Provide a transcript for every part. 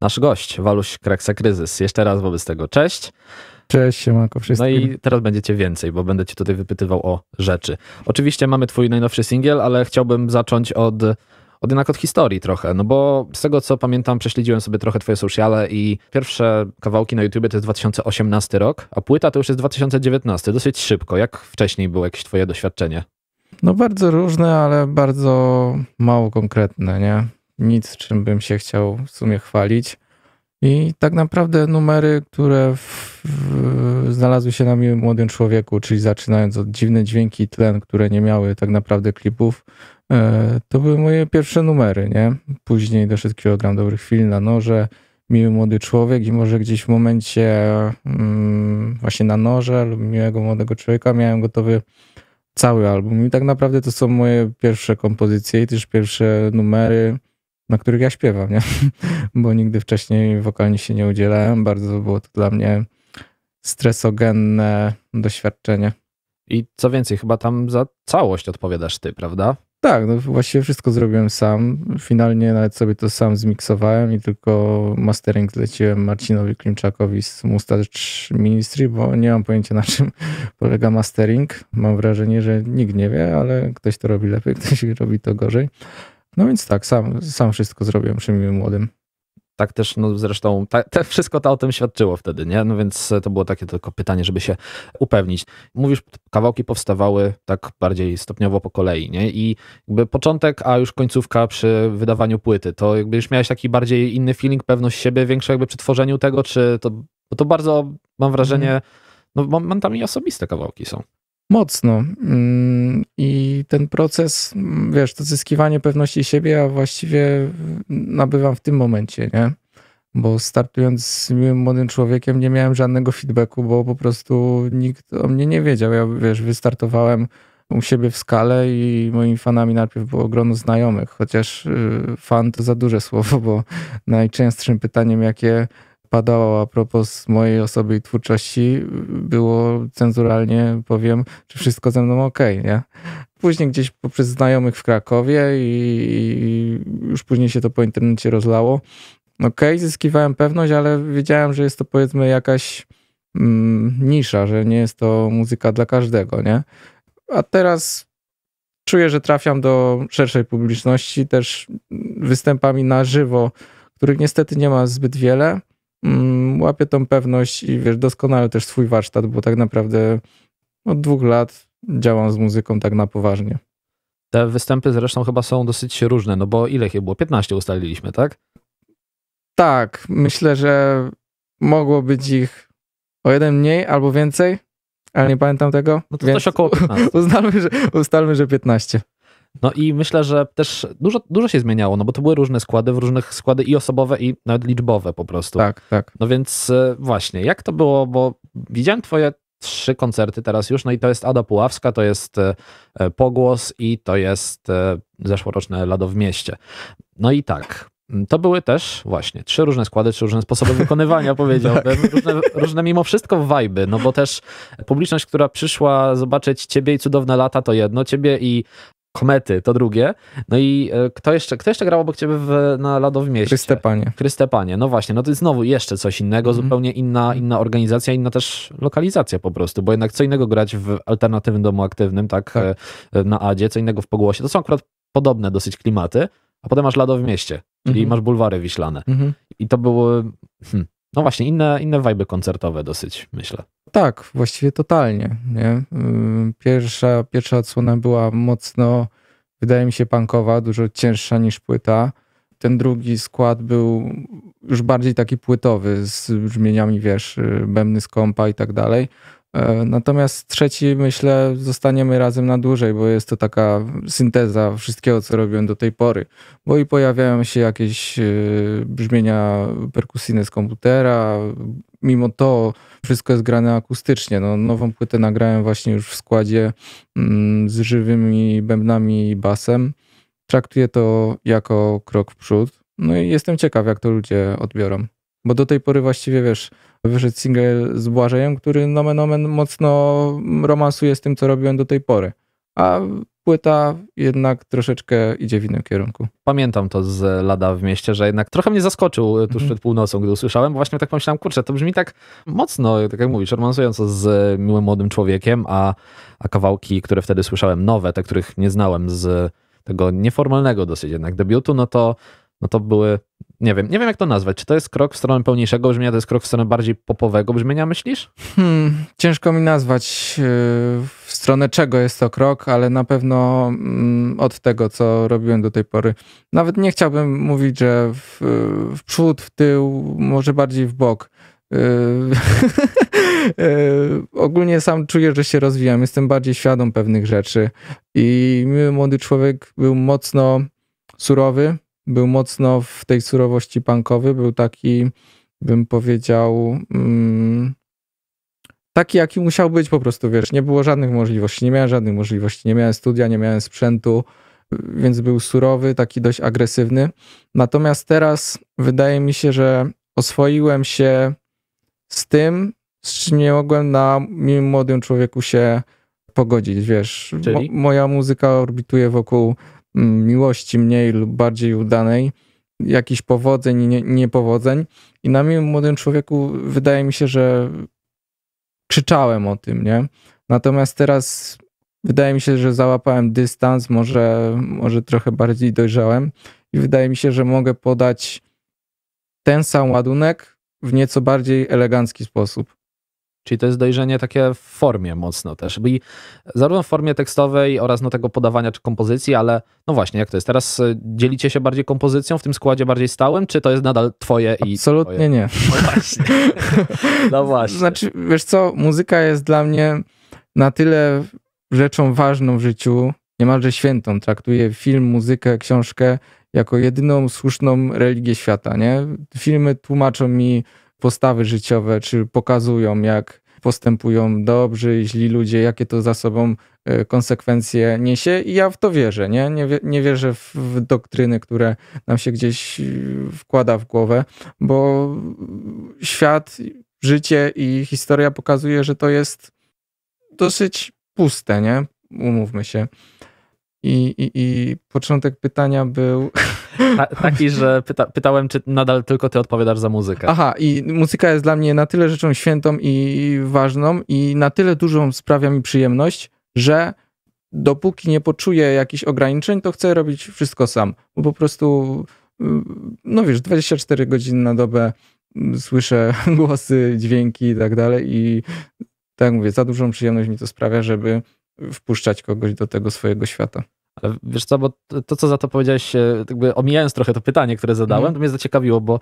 nasz gość, Waluś Kraksa-Kryzys. Jeszcze raz wobec tego cześć. Cześć, siemanko no wszystkim. No i teraz będziecie więcej, bo będę cię tutaj wypytywał o rzeczy. Oczywiście mamy twój najnowszy singiel, ale chciałbym zacząć od, od jednak od historii trochę, no bo z tego co pamiętam prześledziłem sobie trochę twoje sociale i pierwsze kawałki na YouTubie to jest 2018 rok, a płyta to już jest 2019, dosyć szybko. Jak wcześniej było jakieś twoje doświadczenie? No bardzo różne, ale bardzo mało konkretne, nie? nic, czym bym się chciał w sumie chwalić. I tak naprawdę numery, które w, w, znalazły się na miłym młodym człowieku, czyli zaczynając od dziwne dźwięki i tlen, które nie miały tak naprawdę klipów, e, to były moje pierwsze numery, nie? Później do doszedł gram dobrych chwil na noże, miły młody człowiek i może gdzieś w momencie mm, właśnie na noże lub miłego młodego człowieka miałem gotowy cały album. I tak naprawdę to są moje pierwsze kompozycje i też pierwsze numery na których ja śpiewam, nie? bo nigdy wcześniej wokalnie się nie udzielałem. Bardzo było to dla mnie stresogenne doświadczenie. I co więcej, chyba tam za całość odpowiadasz ty, prawda? Tak, no właściwie wszystko zrobiłem sam. Finalnie nawet sobie to sam zmiksowałem i tylko mastering zleciłem Marcinowi Klimczakowi z Mustache Ministry, bo nie mam pojęcia na czym polega mastering. Mam wrażenie, że nikt nie wie, ale ktoś to robi lepiej, ktoś robi to gorzej. No więc tak, sam, sam wszystko zrobiłem przy miłym młodym. Tak też, no zresztą ta, te wszystko to o tym świadczyło wtedy, nie? No więc to było takie tylko pytanie, żeby się upewnić. Mówisz, kawałki powstawały tak bardziej stopniowo po kolei, nie? I jakby początek, a już końcówka przy wydawaniu płyty, to jakby już miałeś taki bardziej inny feeling, pewność siebie, większe jakby przy tworzeniu tego, czy to, bo to bardzo, mam wrażenie, mhm. no mam tam i osobiste kawałki są mocno. Mm, I ten proces, wiesz, to zyskiwanie pewności siebie, a właściwie nabywam w tym momencie, nie? Bo startując z młodym człowiekiem nie miałem żadnego feedbacku, bo po prostu nikt o mnie nie wiedział. Ja, wiesz, wystartowałem u siebie w skale i moimi fanami najpierw było grono znajomych, chociaż y, fan to za duże słowo, bo najczęstszym pytaniem, jakie padało a propos mojej osoby i twórczości, było cenzuralnie, powiem, czy wszystko ze mną ok, nie? Później gdzieś poprzez znajomych w Krakowie i, już później się to po internecie rozlało. No ok, zyskiwałem pewność, ale wiedziałem, że jest to powiedzmy jakaś mm, nisza, że nie jest to muzyka dla każdego, nie? A teraz czuję, że trafiam do szerszej publiczności też występami na żywo, których niestety nie ma zbyt wiele Mm, łapie tą pewność i wiesz, doskonale też swój warsztat, bo tak naprawdę od dwóch lat działam z muzyką tak na poważnie. Te występy zresztą chyba są dosyć różne, no bo ile ich było? 15 ustaliliśmy, tak? Tak, myślę, że mogło być ich o jeden mniej albo więcej, ale nie pamiętam tego. No to więc... też około 15. ustalmy, że, ustalmy, że 15. No i myślę, że też dużo, dużo się zmieniało, no bo to były różne składy, w różnych składy i osobowe, i nawet liczbowe po prostu. Tak, tak. No więc e, właśnie, jak to było, bo widziałem twoje trzy koncerty teraz już, no i to jest Ada Puławska, to jest e, e, Pogłos i to jest zeszłoroczne Lado w mieście. No i tak, to były też właśnie trzy różne składy, trzy różne sposoby wykonywania, powiedziałbym. Tak. Różne, różne mimo wszystko wajby, no bo też publiczność, która przyszła zobaczyć ciebie i cudowne lata, to jedno, ciebie i Komety, to drugie. No i e, kto jeszcze, kto jeszcze grał obok ciebie w, na Ladowym Mieście? Krystepanie. Krystepanie, no właśnie, no to jest znowu jeszcze coś innego, mm. zupełnie inna, inna organizacja, inna też lokalizacja po prostu, bo jednak co innego grać w alternatywnym domu aktywnym, tak, tak. E, na Adzie, co innego w Pogłosie, to są akurat podobne dosyć klimaty, a potem masz w Mieście, czyli mm -hmm. masz bulwary wiślane. Mm -hmm. I to były... Hmm, no właśnie, inne, inne wajby koncertowe dosyć, myślę. Tak, właściwie totalnie. Nie? Pierwsza, pierwsza odsłona była mocno, wydaje mi się, punkowa, dużo cięższa niż płyta. Ten drugi skład był już bardziej taki płytowy, z brzmieniami, wiesz, y, bębny skąpa i tak dalej. E, natomiast trzeci, myślę, zostaniemy razem na dłużej, bo jest to taka synteza wszystkiego, co robiłem do tej pory. Bo i pojawiają się jakieś e, brzmienia perkusyjne z komputera. Mimo to wszystko jest grane akustycznie. No, nową płytę nagrałem właśnie już w składzie mm, z żywymi bębnami i basem. Traktuję to jako krok w przód. No i jestem ciekaw, jak to ludzie odbiorą. Bo do tej pory właściwie wiesz, wyszedł single z Błażejem, który nomen omen mocno romansuje z tym, co robiłem do tej pory. A płyta jednak troszeczkę idzie w innym kierunku. Pamiętam to z Lada w mieście, że jednak trochę mnie zaskoczył e, tuż mhm. przed północą, gdy usłyszałem, bo właśnie tak pomyślałem, kurczę, to brzmi tak mocno, tak jak mówisz, romansująco z miłym młodym człowiekiem, a, a kawałki, które wtedy słyszałem, nowe, te, których nie znałem z tego nieformalnego dosyć jednak debiutu, no to no to były, nie wiem, nie wiem jak to nazwać. Czy to jest krok w stronę pełniejszego brzmienia, to jest krok w stronę bardziej popowego brzmienia, myślisz? Hmm, ciężko mi nazwać e, w stronę czego jest to krok, ale na pewno mm, od tego, co robiłem do tej pory. Nawet nie chciałbym mówić, że w, e, w przód, w tył, może bardziej w bok. E, ogólnie sam czuję, że się rozwijam. Jestem bardziej świadom pewnych rzeczy. I miły młody człowiek był mocno surowy, był mocno w tej surowości punkowy, był taki, bym powiedział, mm, taki jaki musiał być po prostu, wiesz, nie było żadnych możliwości, nie miałem żadnych możliwości, nie miałem studia, nie miałem sprzętu, więc był surowy, taki dość agresywny. Natomiast teraz wydaje mi się, że oswoiłem się z tym, z czym nie mogłem na młodym człowieku się pogodzić, wiesz. Mo moja muzyka orbituje wokół Mm, miłości mniej lub bardziej udanej, jakichś powodzeń i niepowodzeń. I na miłym młodym człowieku wydaje mi się, że krzyczałem o tym, nie? Natomiast teraz wydaje mi się, że załapałem dystans, może, może trochę bardziej dojrzałem i wydaje mi się, że mogę podać ten sam ładunek w nieco bardziej elegancki sposób. Czyli to jest dojrzenie takie w formie mocno też. I zarówno w formie tekstowej oraz no tego podawania czy kompozycji, ale no właśnie, jak to jest? Teraz e, dzielicie się bardziej kompozycją w tym składzie bardziej stałym, czy to jest nadal twoje Absolutnie i Absolutnie nie. No właśnie. no właśnie. Znaczy, wiesz co, muzyka jest dla mnie na tyle rzeczą ważną w życiu, niemalże świętą. Traktuję film, muzykę, książkę jako jedyną słuszną religię świata, nie? Filmy tłumaczą mi postawy życiowe, czy pokazują, jak postępują dobrzy i źli ludzie, jakie to za sobą e, konsekwencje niesie i ja w to wierzę, nie? Nie, nie wierzę w, w doktryny, które nam się gdzieś e, wkłada w głowę, bo świat, życie i historia pokazuje, że to jest dosyć puste, nie? Umówmy się. I, i, i początek pytania był... taki, że pyta, pytałem, czy nadal tylko ty odpowiadasz za muzykę. Aha, i muzyka jest dla mnie na tyle rzeczą świętą i ważną i na tyle dużą sprawia mi przyjemność, że dopóki nie poczuję jakichś ograniczeń, to chcę robić wszystko sam. Bo po prostu, mm, no wiesz, 24 godziny na dobę mm, słyszę głosy, dźwięki i tak dalej i tak mówię, za dużą przyjemność mi to sprawia, żeby wpuszczać kogoś do tego swojego świata. Ale wiesz co, bo to, co za to powiedziałeś, e, jakby omijając trochę to pytanie, które zadałem, mm. to mnie zaciekawiło, bo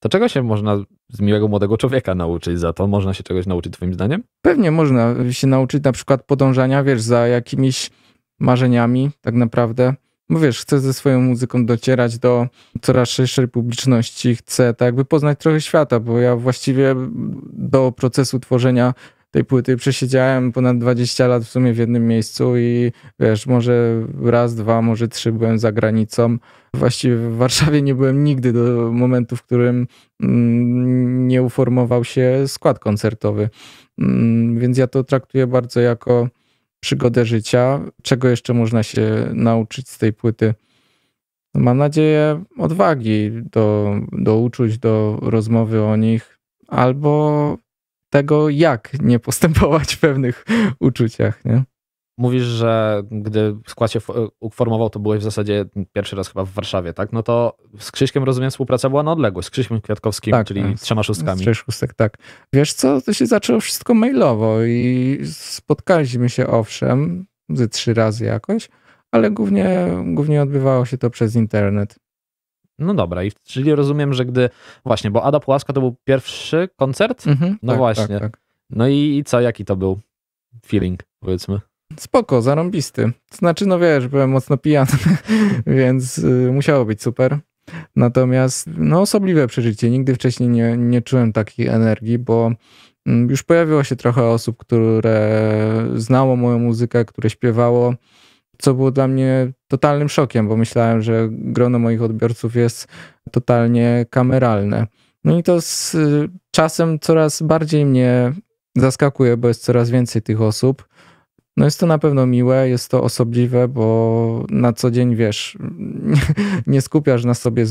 to czego się można z miłego młodego człowieka nauczyć za to? Można się czegoś nauczyć, twoim zdaniem? Pewnie można się nauczyć na przykład podążania, wiesz, za jakimiś marzeniami tak naprawdę. Bo wiesz, chcę ze swoją muzyką docierać do coraz szerszej publiczności, chcę tak jakby poznać trochę świata, bo ja właściwie do procesu tworzenia tej płyty przesiedziałem ponad 20 lat w sumie w jednym miejscu i wiesz, może raz, dwa, może trzy byłem za granicą. Właściwie w Warszawie nie byłem nigdy do momentu, w którym mm, nie uformował się skład koncertowy. Mm, więc ja to traktuję bardzo jako przygodę życia. Czego jeszcze można się nauczyć z tej płyty? Mam nadzieję odwagi do, do uczuć, do rozmowy o nich, albo tego, jak nie postępować w pewnych uczuciach. Nie? Mówisz, że gdy skład się e, uformował, to byłeś w zasadzie pierwszy raz chyba w Warszawie, tak? No to z Krzyśkiem, rozumiem, współpraca była na odległość, z Krzyśkiem Kwiatkowskim, tak, czyli tak. z trzema szóstkami. Z szóstek, tak. Wiesz co, to się zaczęło wszystko mailowo i spotkaliśmy się owszem, ze trzy razy jakoś, ale głównie, głównie odbywało się to przez internet. No dobra, i czyli rozumiem, że gdy. Właśnie, bo Ada płaska to był pierwszy koncert? Mhm, no tak, właśnie. Tak, tak. No i, i co, jaki to był feeling, powiedzmy? Spoko, zarąbisty. To znaczy, no wiesz, byłem mocno pijany, więc y, musiało być super. Natomiast, no, osobliwe przeżycie. Nigdy wcześniej nie, nie czułem takiej energii, bo mm, już pojawiło się trochę osób, które znało moją muzykę, które śpiewało, co było dla mnie totalnym szokiem, bo myślałem, że grono moich odbiorców jest totalnie kameralne. No i to z y, czasem coraz bardziej mnie zaskakuje, bo jest coraz więcej tych osób. No jest to na pewno miłe, jest to osobliwe, bo na co dzień wiesz, nie skupiasz na sobie y,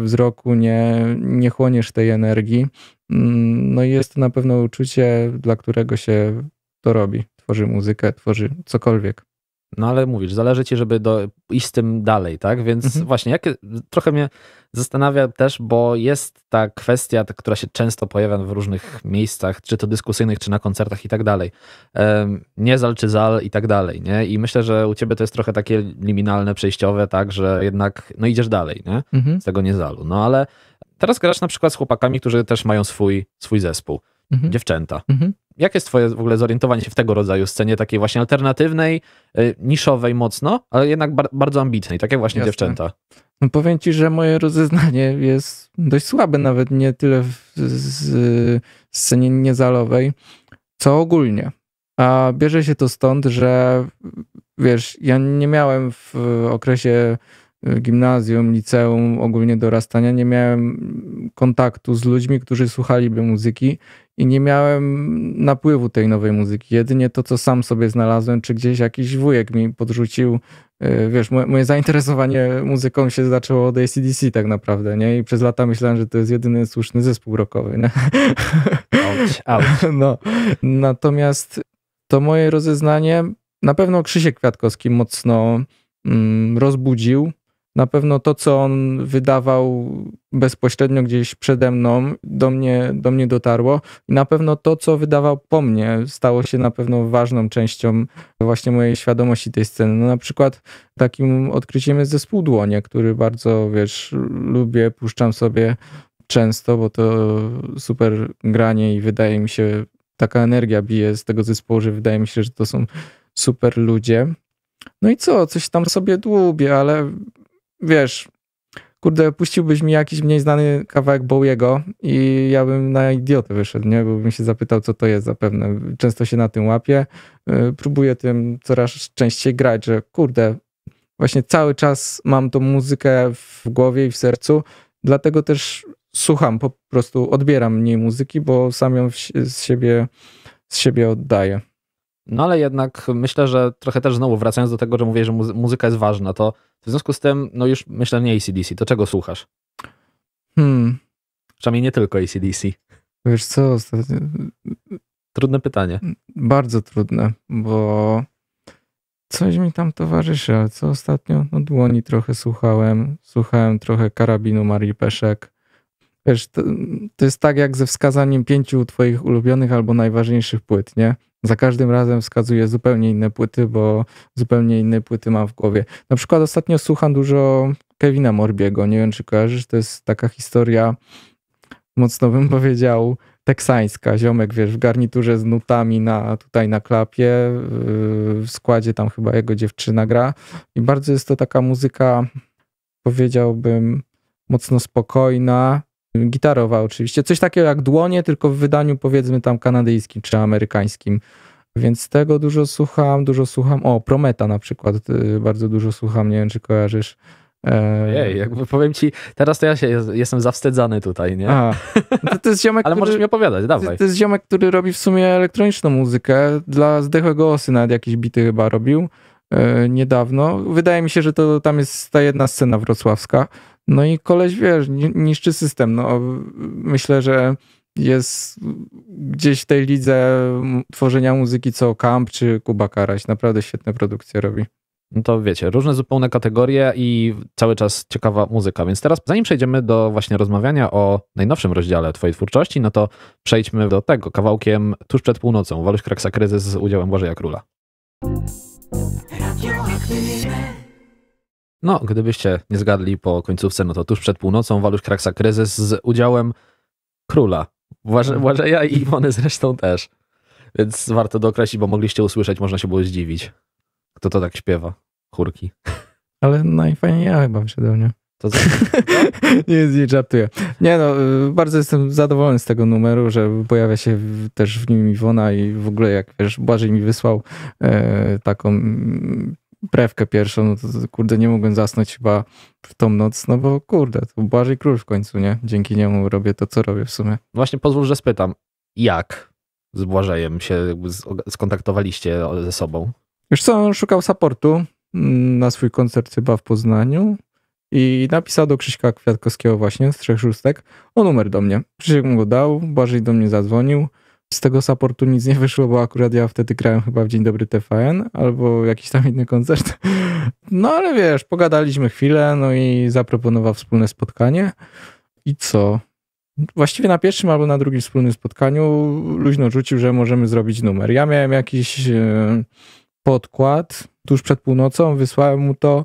wzroku, nie, nie chłoniesz tej energii. Mm, no i jest to na pewno uczucie, dla którego się to robi. Tworzy muzykę, tworzy cokolwiek. No ale mówisz, zależy ci, żeby do, iść z tym dalej, tak? Więc mhm. właśnie, trochę mnie zastanawia też, bo jest ta kwestia, która się często pojawia w różnych miejscach, czy to dyskusyjnych, czy na koncertach i tak dalej. Nie zal czy zal i tak dalej, nie? I myślę, że u ciebie to jest trochę takie liminalne, przejściowe, tak, że jednak, no idziesz dalej, nie? Mhm. Z tego nie zalu. No ale teraz grasz na przykład z chłopakami, którzy też mają swój, swój zespół. Mhm. Dziewczęta. Mhm. Jak jest twoje w ogóle zorientowanie się w tego rodzaju scenie, takiej właśnie alternatywnej, y, niszowej mocno, ale jednak bar bardzo ambitnej, tak jak właśnie Jasne. dziewczęta? No powiem ci, że moje rozeznanie jest dość słabe, nawet nie tyle w, z, scenie niezalowej, co ogólnie. A bierze się to stąd, że wiesz, ja nie miałem w okresie Y, gimnazjum, liceum, ogólnie dorastania, nie miałem kontaktu z ludźmi, którzy słuchaliby muzyki i nie miałem napływu tej nowej muzyki. Jedynie to, co sam sobie znalazłem, czy gdzieś jakiś wujek mi podrzucił. Y, wiesz, moje, moje zainteresowanie muzyką się zaczęło od ACDC tak naprawdę, nie? I przez lata myślałem, że to jest jedyny słuszny zespół rockowy, nie? Ouch, ouch. No. Natomiast to moje rozeznanie na pewno Krzysiek Kwiatkowski mocno mm, rozbudził na pewno to, co on wydawał bezpośrednio gdzieś przede mną, do mnie, do mnie dotarło. I na pewno to, co wydawał po mnie, stało się na pewno ważną częścią właśnie mojej świadomości tej sceny. No, na przykład takim odkryciem jest zespół Dłonie, który bardzo, wiesz, lubię, puszczam sobie często, bo to super granie i wydaje mi się, taka energia bije z tego zespołu, że wydaje mi się, że to są super ludzie. No i co, coś tam sobie dłubię, ale wiesz, kurde, puściłbyś mi jakiś mniej znany kawałek Bowiego i ja bym na idiotę wyszedł, nie? Bo bym się zapytał, co to jest zapewne. Często się na tym łapię. Y, próbuję tym coraz częściej grać, że kurde, właśnie cały czas mam tą muzykę w głowie i w sercu, dlatego też słucham, po prostu odbieram mniej muzyki, bo sam ją z siebie, z siebie oddaję. No ale jednak myślę, że trochę też znowu wracając do tego, że mówię, że muzyka jest ważna, to w związku z tym, no już myślę, nie ACDC, to czego słuchasz? Hmm. Przynajmniej nie tylko ACDC. Wiesz co, ostatnio... Trudne pytanie. Hmm, bardzo trudne, bo coś mi tam towarzyszy, ale co ostatnio? No dłoni trochę słuchałem, słuchałem trochę karabinu Marii Peszek, Wiesz, to, to, jest tak jak ze wskazaniem pięciu twoich ulubionych albo najważniejszych płyt, nie? Za każdym razem wskazuję zupełnie inne płyty, bo zupełnie inne płyty mam w głowie. Na przykład ostatnio słucham dużo Kevina Morbiego, nie wiem czy kojarzysz, to jest taka historia, mocno bym powiedział, teksańska. Ziomek, wiesz, w garniturze z nutami na, tutaj na klapie, w składzie tam chyba jego dziewczyna gra i bardzo jest to taka muzyka, powiedziałbym, mocno spokojna, Gitarowa oczywiście. Coś takiego jak dłonie, tylko w wydaniu powiedzmy tam kanadyjskim czy amerykańskim. Więc tego dużo słucham, dużo słucham. O, Prometa na przykład y, bardzo dużo słucham, nie wiem czy kojarzysz. E, Ej, jakby powiem ci, teraz to ja się jestem zawstydzany tutaj, nie? A, no to, to jest ziomek, Ale który, możesz mi opowiadać, dawaj. To, to jest ziomek, który robi w sumie elektroniczną muzykę. Dla zdechłego osy nawet jakieś bity chyba robił e, niedawno. Wydaje mi się, że to tam jest ta jedna scena wrocławska. No i koleś, wiesz, niszczy system. No, myślę, że jest gdzieś w tej lidze tworzenia muzyki co Kamp czy Kuba Karaś. Naprawdę świetne produkcje robi. No to wiecie, różne zupełne kategorie i cały czas ciekawa muzyka. Więc teraz, zanim przejdziemy do właśnie rozmawiania o najnowszym rozdziale Twojej twórczości, no to przejdźmy do tego kawałkiem tuż przed północą. Waluś Kraksa Kryzys z udziałem Błażeja Króla. No, gdybyście nie zgadli po końcówce, no to tuż przed północą Waluś Kraksa Kryzys z udziałem króla. Błaże, Błażeja mm. i Iwony zresztą też. Więc warto dookreślić, bo mogliście usłyszeć, można się było zdziwić. Kto to tak śpiewa? Chórki. Ale najfajniej ja chyba wyszedł, nie? To nie, nie żartuję. Nie no, y, bardzo jestem zadowolony z tego numeru, że pojawia się też w nim Iwona i w ogóle jak wiesz, Błażej mi wysłał e, taką mm, brewkę pierwszą, no to kurde, nie mogłem zasnąć chyba w tą noc, no bo kurde, to Błażej Król w końcu, nie? Dzięki niemu robię to, co robię w sumie. Właśnie pozwól, że spytam, jak z Błażejem się skontaktowaliście ze sobą? Już co, on szukał supportu mm, na swój koncert chyba w Poznaniu i napisał do Krzyśka Kwiatkowskiego właśnie z Trzech Szóstek o numer do mnie. Krzysiek mu go dał, Błażej do mnie zadzwonił, z tego supportu nic nie wyszło, bo akurat ja wtedy grałem chyba w Dzień Dobry TVN albo jakiś tam inny koncert. No ale wiesz, pogadaliśmy chwilę, no i zaproponował wspólne spotkanie. I co? Właściwie na pierwszym albo na drugim wspólnym spotkaniu luźno rzucił, że możemy zrobić numer. Ja miałem jakiś e, podkład tuż przed północą, wysłałem mu to,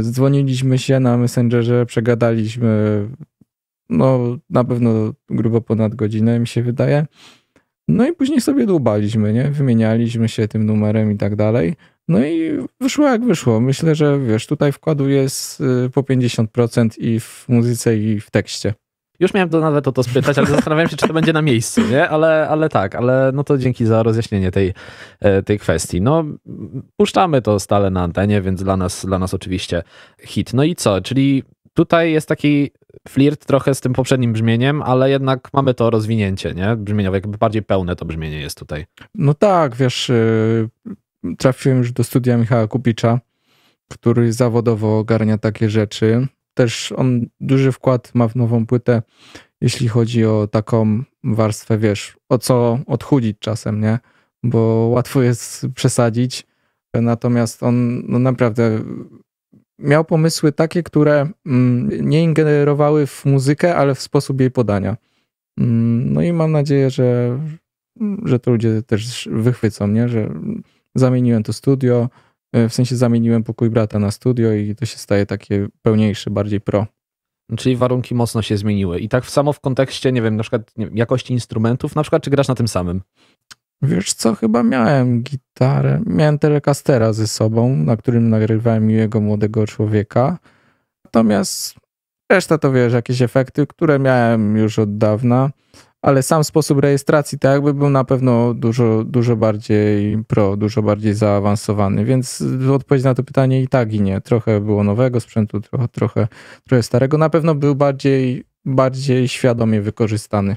zdzwoniliśmy e, się na Messengerze, przegadaliśmy no na pewno grubo ponad godzinę mi się wydaje. No i później sobie dłubaliśmy, nie? Wymienialiśmy się tym numerem i tak dalej. No i wyszło jak wyszło. Myślę, że wiesz, tutaj wkładu jest y, po 50% i w muzyce, i w tekście. Już miałem to nawet o to spytać, ale zastanawiałem się, czy to będzie na miejscu, nie? Ale, ale tak, ale no to dzięki za rozjaśnienie tej, e, tej kwestii. No, puszczamy to stale na antenie, więc dla nas, dla nas oczywiście hit. No i co? Czyli tutaj jest taki flirt trochę z tym poprzednim brzmieniem, ale jednak mamy to rozwinięcie, nie? Brzmieniowe, jakby bardziej pełne to brzmienie jest tutaj. No tak, wiesz, y, trafiłem już do studia Michała Kupicza, który zawodowo ogarnia takie rzeczy. Też on duży wkład ma w nową płytę, jeśli chodzi o taką warstwę, wiesz, o co odchudzić czasem, nie? Bo łatwo jest przesadzić. Natomiast on no naprawdę miał pomysły takie, które mm, nie ingerowały w muzykę, ale w sposób jej podania. Mm, no i mam nadzieję, że, że to ludzie też wychwycą, nie? że zamieniłem to studio, e, w sensie zamieniłem pokój brata na studio i to się staje takie pełniejsze, bardziej pro. Czyli warunki mocno się zmieniły. I tak samo w kontekście, nie wiem, na przykład jakości instrumentów, na przykład czy grasz na tym samym? Wiesz co, chyba miałem gitarę. Miałem telekastera ze sobą, na którym nagrywałem jego młodego człowieka. Natomiast reszta to wiesz, jakieś efekty, które miałem już od dawna, ale sam sposób rejestracji tak jakby był na pewno dużo, dużo bardziej pro, dużo bardziej zaawansowany. Więc odpowiedź na to pytanie i tak i nie. Trochę było nowego sprzętu, trochę, trochę, trochę starego. Na pewno był bardziej, bardziej świadomie wykorzystany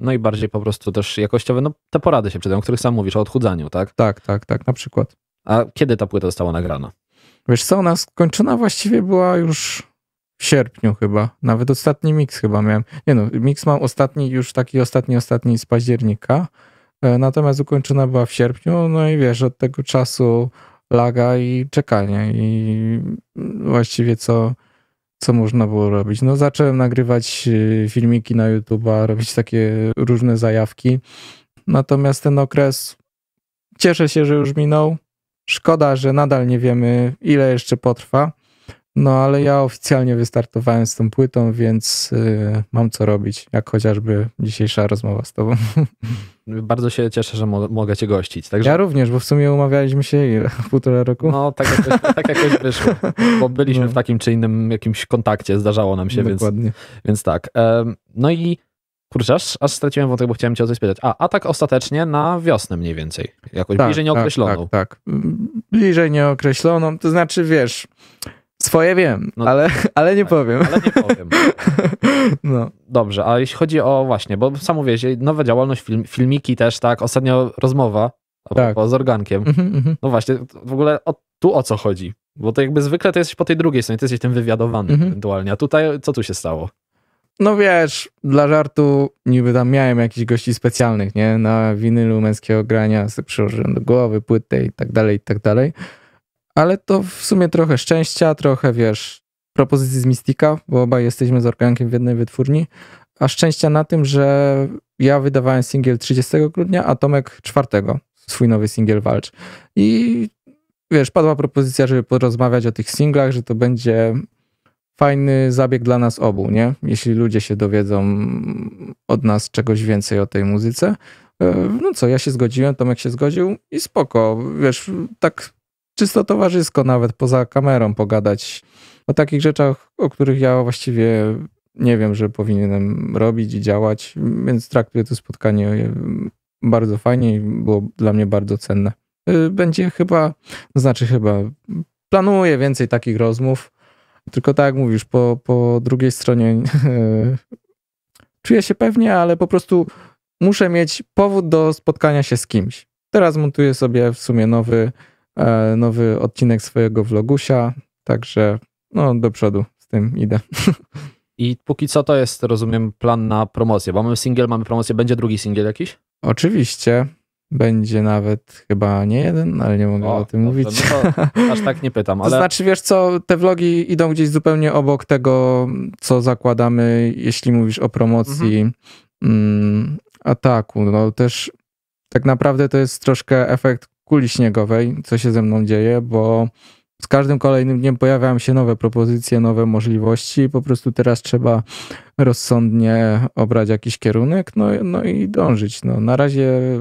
no i bardziej po prostu też jakościowe, no te porady się przydają, o których sam mówisz, o odchudzaniu, tak? Tak, tak, tak, na przykład. A kiedy ta płyta została nagrana? Wiesz co, ona skończona właściwie była już w sierpniu chyba. Nawet ostatni miks chyba miałem. Nie no, miks mam ostatni, już taki ostatni, ostatni z października. E, natomiast ukończona była w sierpniu, no i wiesz, od tego czasu laga i czekanie i właściwie co co można było robić? No, zacząłem nagrywać y, filmiki na YouTube'a, robić takie różne zajawki. Natomiast ten okres cieszę się, że już minął. Szkoda, że nadal nie wiemy, ile jeszcze potrwa. No ale ja oficjalnie wystartowałem z tą płytą, więc yy, mam co robić, jak chociażby dzisiejsza rozmowa z tobą. Bardzo się cieszę, że mo mogę cię gościć. Także... Ja również, bo w sumie umawialiśmy się Półtora roku? No, tak jakoś, tak jakoś wyszło, bo byliśmy no. w takim czy innym jakimś kontakcie, zdarzało nam się, Dokładnie. Więc, więc tak. No i Kurczę, aż, aż straciłem wątek, bo chciałem cię o coś spytać. A, tak ostatecznie na wiosnę mniej więcej. Jakoś tak, bliżej tak, tak, nieokreśloną. Tak, tak, tak. Bliżej nieokreśloną, to znaczy wiesz, swoje wiem, no, ale, tak, ale nie tak, powiem. Ale nie powiem. No. Dobrze, a jeśli chodzi o właśnie, bo sam mówiłeś, nowa działalność, film, filmiki też, tak, ostatnio rozmowa tak. z organkiem. Mm-hmm, no właśnie, w ogóle o, tu o co chodzi? Bo to jakby zwykle to jesteś po tej drugiej stronie, ty jesteś tym wywiadowany mm-hmm. ewentualnie, a tutaj co tu się stało? No wiesz, dla żartu niby tam miałem jakichś gości specjalnych, nie? Na winylu męskiego grania sobie przyłożyłem do głowy płytę i tak dalej, i tak dalej ale to w sumie trochę szczęścia, trochę wiesz, propozycji z mistyka, bo obaj jesteśmy z Orkankiem w jednej wytwórni, a szczęścia na tym, że ja wydawałem singiel 30 grudnia, a Tomek 4, swój nowy singiel Walcz. I wiesz, padła propozycja, żeby porozmawiać o tych singlach, że to będzie fajny zabieg dla nas obu, nie? Jeśli ludzie się dowiedzą od nas czegoś więcej o tej muzyce. E, no co, ja się zgodziłem, Tomek się zgodził i spoko. Wiesz, tak czysto towarzysko nawet poza kamerą pogadać o takich rzeczach, o których ja właściwie nie wiem, że powinienem robić i działać, więc traktuję to spotkanie e, bardzo fajnie i było dla mnie bardzo cenne. E, będzie chyba, to znaczy chyba, planuję więcej takich rozmów, tylko tak jak mówisz, po, po drugiej stronie e, czuję się pewnie, ale po prostu muszę mieć powód do spotkania się z kimś. Teraz montuję sobie w sumie nowy E, nowy odcinek swojego vlogusia, także no do przodu z tym idę. I póki co to jest, rozumiem, plan na promocję. Mamy singiel, mamy promocję. Będzie drugi singiel jakiś? Oczywiście. Będzie nawet chyba nie jeden, ale nie mogę o, o tym mówić. No aż tak nie pytam. Ale... To znaczy, wiesz co, te vlogi idą gdzieś zupełnie obok tego, co zakładamy, jeśli mówisz o promocji mhm. mm, ataku. No też tak naprawdę to jest troszkę efekt kuli śniegowej, co się ze mną dzieje, bo z każdym kolejnym dniem pojawiają się nowe propozycje, nowe możliwości. i Po prostu teraz trzeba rozsądnie obrać jakiś kierunek, no, no i dążyć. No, na razie y,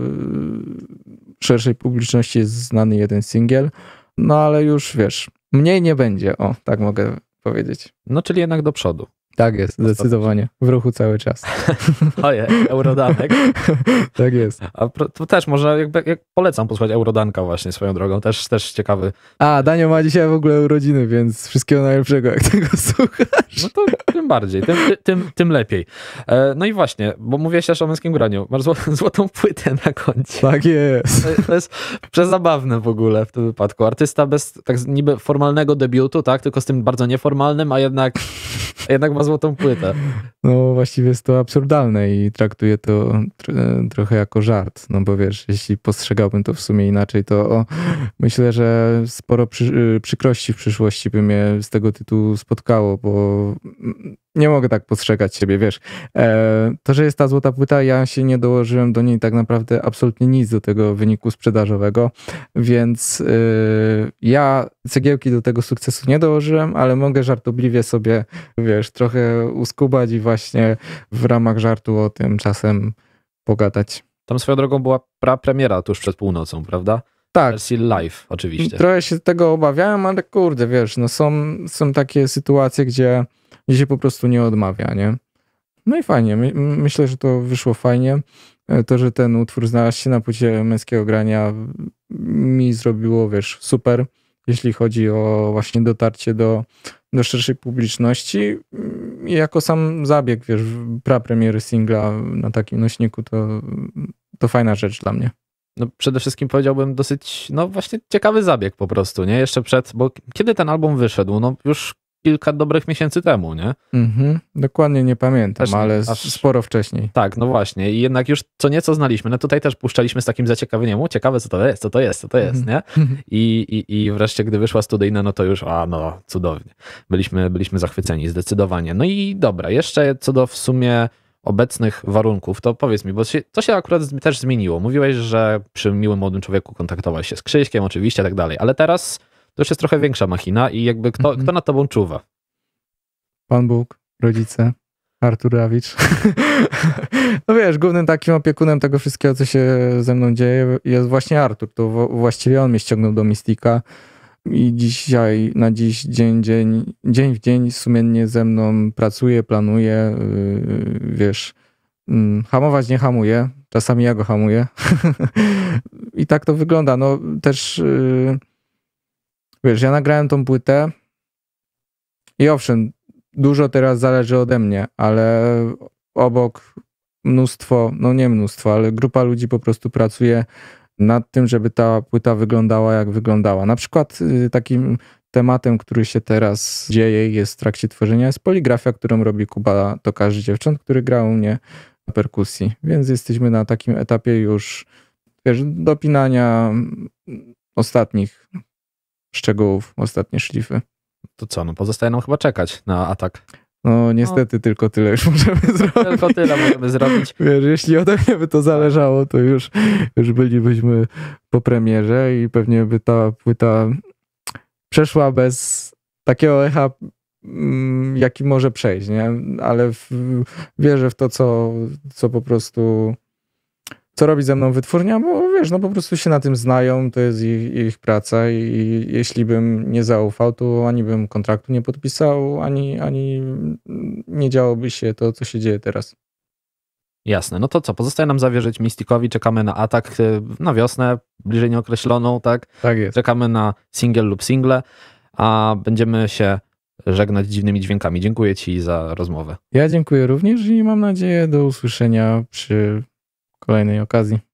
szerszej publiczności jest znany jeden singiel, no ale już wiesz, mniej nie będzie, o tak mogę powiedzieć. No czyli jednak do przodu. Tak jest, zdecydowanie. W ruchu cały czas. Ojej, Eurodanek. tak jest. A to też można, jakby, jak polecam posłuchać Eurodanka właśnie swoją drogą, też, też ciekawy. A, Danio ma dzisiaj w ogóle urodziny, więc wszystkiego najlepszego, jak tego słuchasz. No to tym bardziej, tym, tym, tym lepiej. E, no i właśnie, bo mówię się o męskim graniu. Masz złotą płytę na koncie. Tak jest. To, to jest przezabawne w ogóle w tym wypadku. Artysta bez tak niby formalnego debiutu, tak? Tylko z tym bardzo nieformalnym, a jednak, a jednak ma złotą płytę. No właściwie jest to absurdalne i traktuję to tr e, trochę jako żart. No bo wiesz, jeśli postrzegałbym to w sumie inaczej, to o, myślę, że sporo przy e, przykrości w przyszłości by mnie z tego tytułu spotkało, bo nie mogę tak postrzegać siebie, wiesz. E, to, że jest ta złota płyta, ja się nie dołożyłem do niej tak naprawdę absolutnie nic do tego wyniku sprzedażowego, więc y, ja cegiełki do tego sukcesu nie dołożyłem, ale mogę żartobliwie sobie, wiesz, trochę uskubać i właśnie w ramach żartu o tym czasem pogadać. Tam swoją drogą była pra premiera tuż przed północą, prawda? Tak. live, oczywiście. Trochę się tego obawiałem, ale kurde, wiesz, no są, są takie sytuacje, gdzie gdzie się po prostu nie odmawia, nie? No i fajnie, My, myślę, że to wyszło fajnie. E, to, że ten utwór znalazł się na płycie męskiego grania mi zrobiło, wiesz, super, jeśli chodzi o właśnie dotarcie do, do szerszej publiczności. I mm, jako sam zabieg, wiesz, prapremiery singla na takim nośniku, to, to fajna rzecz dla mnie. No przede wszystkim powiedziałbym dosyć, no właśnie ciekawy zabieg po prostu, nie? Jeszcze przed, bo kiedy ten album wyszedł? No już kilka dobrych miesięcy temu, nie? Mhm, dokładnie nie pamiętam, też, ale aż... sporo wcześniej. Tak, no właśnie. I jednak już co nieco znaliśmy. No tutaj też puszczaliśmy z takim zaciekawieniem, ciekawe co to jest, co to jest, co to jest, mhm. nie? Mhm. I, i, I wreszcie, gdy wyszła studyjna, no to już, a no, cudownie. Byliśmy, byliśmy zachwyceni, zdecydowanie. No i dobra, jeszcze co do w sumie obecnych warunków, to powiedz mi, bo się, to się akurat też zmieniło. Mówiłeś, że przy miłym młodym człowieku kontaktowałeś się z Krzyśkiem, oczywiście, tak dalej, ale teraz to już jest trochę większa machina i jakby kto, mm kto nad tobą czuwa? Pan Bóg, rodzice, Artur Rawicz. no wiesz, głównym takim opiekunem tego wszystkiego, co się ze mną dzieje, jest właśnie Artur. To właściwie on mnie ściągnął do Mistika i dzisiaj, na dziś dzień, dzień, dzień w dzień sumiennie ze mną pracuje, planuje, yy, wiesz, yy, hamować nie hamuje, czasami ja go hamuję. I tak to wygląda. No też... Yy, wiesz, ja nagrałem tą płytę i owszem, dużo teraz zależy ode mnie, ale obok mnóstwo, no nie mnóstwo, ale grupa ludzi po prostu pracuje nad tym, żeby ta płyta wyglądała jak wyglądała. Na przykład y, takim tematem, który się teraz dzieje jest w trakcie tworzenia, jest poligrafia, którą robi Kuba Tokarzy Dziewcząt, który grał u mnie na perkusji. Więc jesteśmy na takim etapie już wiesz, dopinania ostatnich szczegółów, ostatnie szlify. To co, no pozostaje nam chyba czekać na atak. No niestety no. tylko tyle już możemy zrobić. Tylko tyle możemy zrobić. Wiesz, jeśli ode mnie by to zależało, to już, już bylibyśmy po premierze i pewnie by ta płyta przeszła bez takiego echa, mm, jaki może przejść, nie? Ale w, wierzę w to, co, co po prostu co robi ze mną wytwórnia, bo wiesz, no po prostu się na tym znają, to jest ich, ich praca i jeśli bym nie zaufał, to ani bym kontraktu nie podpisał, ani, ani nie działoby się to, co się dzieje teraz. Jasne, no to co, pozostaje nam zawierzyć Mistikowi, czekamy na atak e, na wiosnę, bliżej nieokreśloną, tak? Tak jest. Czekamy na single lub single, a będziemy się żegnać dziwnymi dźwiękami. Dziękuję Ci za rozmowę. Ja dziękuję również i mam nadzieję do usłyszenia przy Kolejnej okazji. Né,